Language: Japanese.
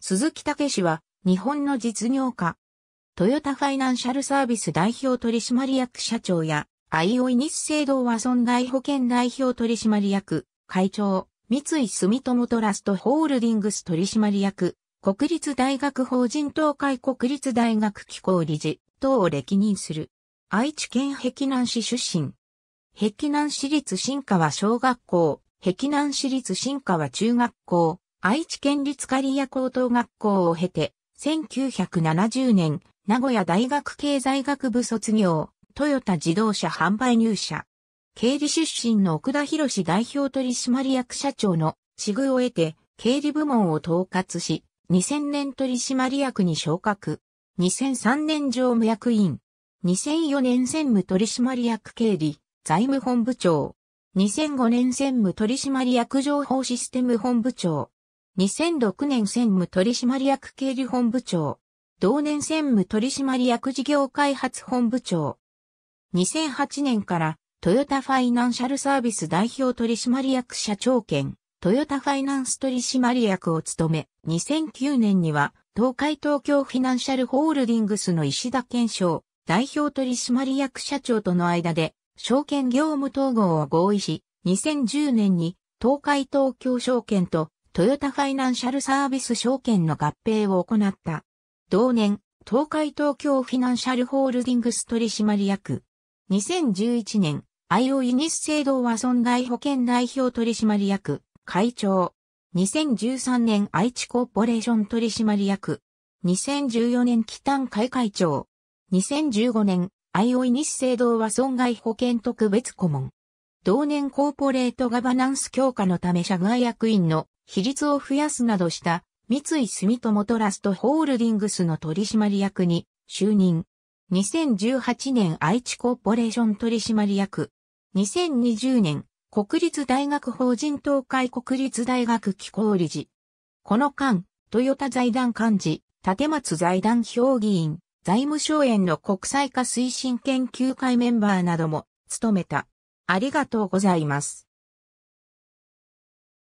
鈴木武氏は、日本の実業家。トヨタファイナンシャルサービス代表取締役社長や、アイオイ日制度和損害保険代表取締役、会長、三井住友トラストホールディングス取締役、国立大学法人東海国立大学機構理事等を歴任する。愛知県碧南市出身。碧南市立新川小学校、碧南市立新川中学校、愛知県立刈谷高等学校を経て、1970年、名古屋大学経済学部卒業、トヨタ自動車販売入社。経理出身の奥田博士代表取締役社長の支具を得て、経理部門を統括し、2000年取締役に昇格。2003年常務役員。2004年専務取締役経理、財務本部長。2005年専務取締役情報システム本部長。2006年専務取締役経理本部長。同年専務取締役事業開発本部長。2008年からトヨタファイナンシャルサービス代表取締役社長兼トヨタファイナンス取締役を務め、2009年には東海東京フィナンシャルホールディングスの石田健章代表取締役社長との間で証券業務統合を合意し、2010年に東海東京証券とトヨタファイナンシャルサービス証券の合併を行った。同年、東海東京フィナンシャルホールディングス取締役。2011年、i o ニス制度は損害保険代表取締役、会長。2013年愛知コーポレーション取締役。2014年北丹会会長。2015年、i o ニス制度は損害保険特別顧問。同年コーポレートガバナンス強化のため社外役員の比率を増やすなどした三井住友トラストホールディングスの取締役に就任。2018年愛知コーポレーション取締役。2020年国立大学法人東海国立大学機構理事。この間、トヨタ財団幹事、立松財団評議員、財務省園の国際化推進研究会メンバーなども務めた。ありがとうございます。